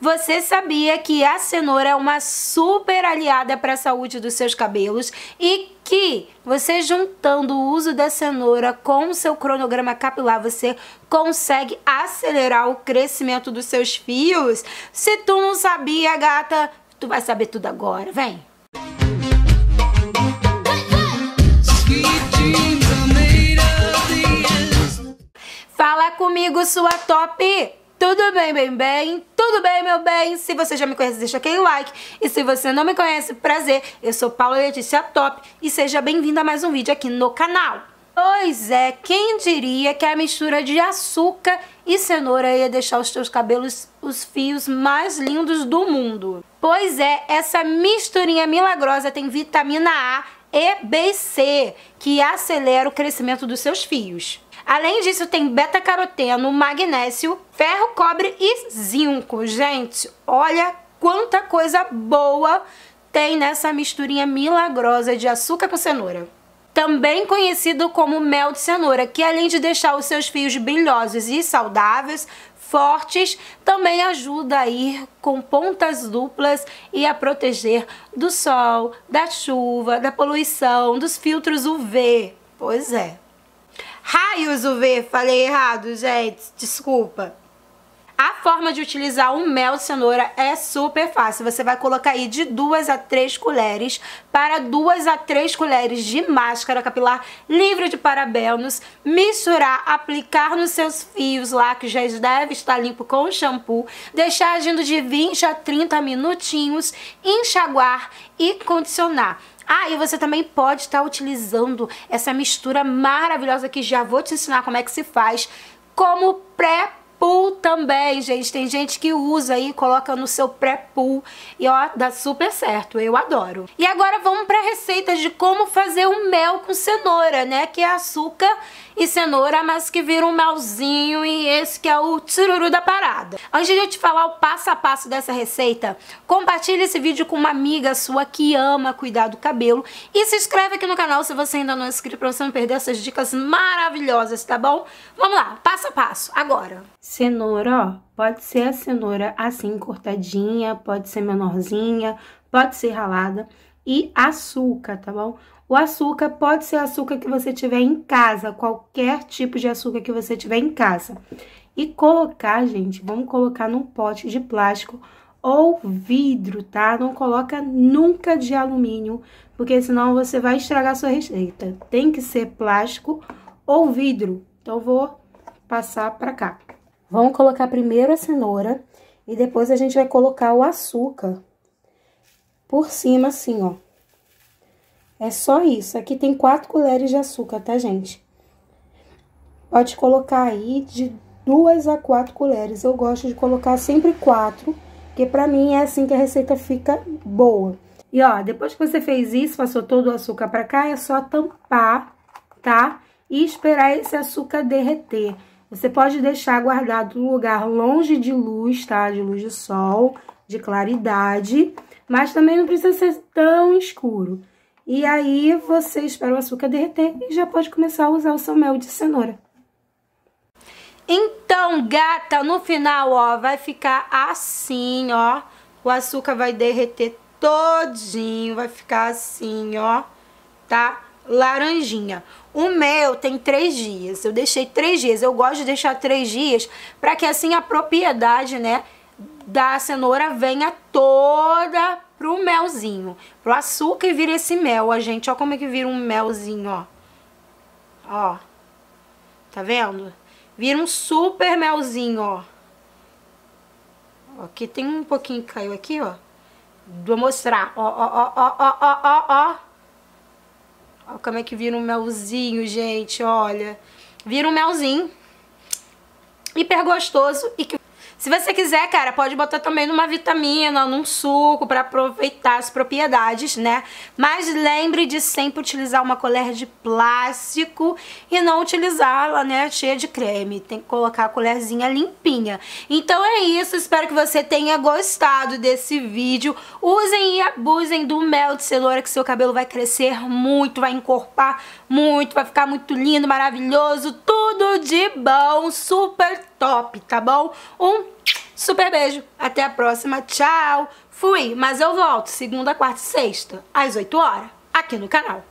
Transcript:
Você sabia que a cenoura é uma super aliada para a saúde dos seus cabelos e que você juntando o uso da cenoura com o seu cronograma capilar, você consegue acelerar o crescimento dos seus fios? Se tu não sabia, gata, tu vai saber tudo agora. Vem! Fala comigo, sua top! Tudo bem, bem, bem? Tudo bem, meu bem? Se você já me conhece, deixa aquele like. E se você não me conhece, prazer. Eu sou Paula Letícia Top e seja bem vindo a mais um vídeo aqui no canal. Pois é, quem diria que a mistura de açúcar e cenoura ia deixar os teus cabelos os fios mais lindos do mundo? Pois é, essa misturinha milagrosa tem vitamina A, E, B C, que acelera o crescimento dos seus fios. Além disso, tem beta-caroteno, magnésio, ferro, cobre e zinco. Gente, olha quanta coisa boa tem nessa misturinha milagrosa de açúcar com cenoura também conhecido como mel de cenoura, que além de deixar os seus fios brilhosos e saudáveis, fortes, também ajuda a ir com pontas duplas e a proteger do sol, da chuva, da poluição, dos filtros UV. Pois é. Raios UV, falei errado, gente, desculpa. A forma de utilizar o mel cenoura é super fácil. Você vai colocar aí de 2 a 3 colheres para 2 a 3 colheres de máscara capilar livre de parabenos, misturar, aplicar nos seus fios lá que já deve estar limpo com o shampoo, deixar agindo de 20 a 30 minutinhos, enxaguar e condicionar. Ah, e você também pode estar utilizando essa mistura maravilhosa que já vou te ensinar como é que se faz, como pré Pool também, gente. Tem gente que usa aí, coloca no seu pré-pool e ó, dá super certo. Eu adoro. E agora vamos para receitas de como fazer o um mel com cenoura, né? Que é açúcar e cenoura, mas que vira um melzinho e esse que é o tiruru da parada. Antes de eu te falar o passo a passo dessa receita, compartilhe esse vídeo com uma amiga sua que ama cuidar do cabelo e se inscreve aqui no canal se você ainda não é inscrito para você não perder essas dicas maravilhosas, tá bom? Vamos lá, passo a passo, agora. Cenoura, ó, pode ser a cenoura assim cortadinha, pode ser menorzinha, pode ser ralada. E açúcar, tá bom? O açúcar pode ser açúcar que você tiver em casa, qualquer tipo de açúcar que você tiver em casa. E colocar, gente, vamos colocar num pote de plástico ou vidro, tá? Não coloca nunca de alumínio, porque senão você vai estragar sua receita. Tem que ser plástico ou vidro. Então, vou passar pra cá. Vamos colocar primeiro a cenoura e depois a gente vai colocar o açúcar por cima, assim, ó. É só isso. Aqui tem quatro colheres de açúcar, tá, gente? Pode colocar aí de duas a quatro colheres. Eu gosto de colocar sempre quatro, porque pra mim é assim que a receita fica boa. E, ó, depois que você fez isso, passou todo o açúcar pra cá, é só tampar, tá? E esperar esse açúcar derreter. Você pode deixar guardado no lugar longe de luz, tá? De luz de sol, de claridade, mas também não precisa ser tão escuro. E aí você espera o açúcar derreter e já pode começar a usar o seu mel de cenoura. Então, gata, no final, ó, vai ficar assim, ó. O açúcar vai derreter todinho, vai ficar assim, ó, tá? laranjinha. O meu tem três dias, eu deixei três dias, eu gosto de deixar três dias para que assim a propriedade, né, da cenoura venha toda pro melzinho, pro açúcar e vira esse mel, ó gente, ó como é que vira um melzinho, ó. Ó, tá vendo? Vira um super melzinho, ó. Aqui tem um pouquinho que caiu aqui, ó. Vou mostrar, ó, ó, ó, ó, ó, ó, ó. Olha como é que vira um melzinho, gente, olha. Vira um melzinho. Hiper gostoso e que... Se você quiser, cara, pode botar também numa vitamina, num suco, pra aproveitar as propriedades, né? Mas lembre de sempre utilizar uma colher de plástico e não utilizá-la, né, cheia de creme. Tem que colocar a colherzinha limpinha. Então é isso, espero que você tenha gostado desse vídeo. Usem e abusem do mel de cenoura que seu cabelo vai crescer muito, vai encorpar muito, vai ficar muito lindo, maravilhoso, tudo de bom, super top, tá bom? Um super beijo, até a próxima, tchau, fui, mas eu volto segunda, quarta e sexta, às 8 horas, aqui no canal.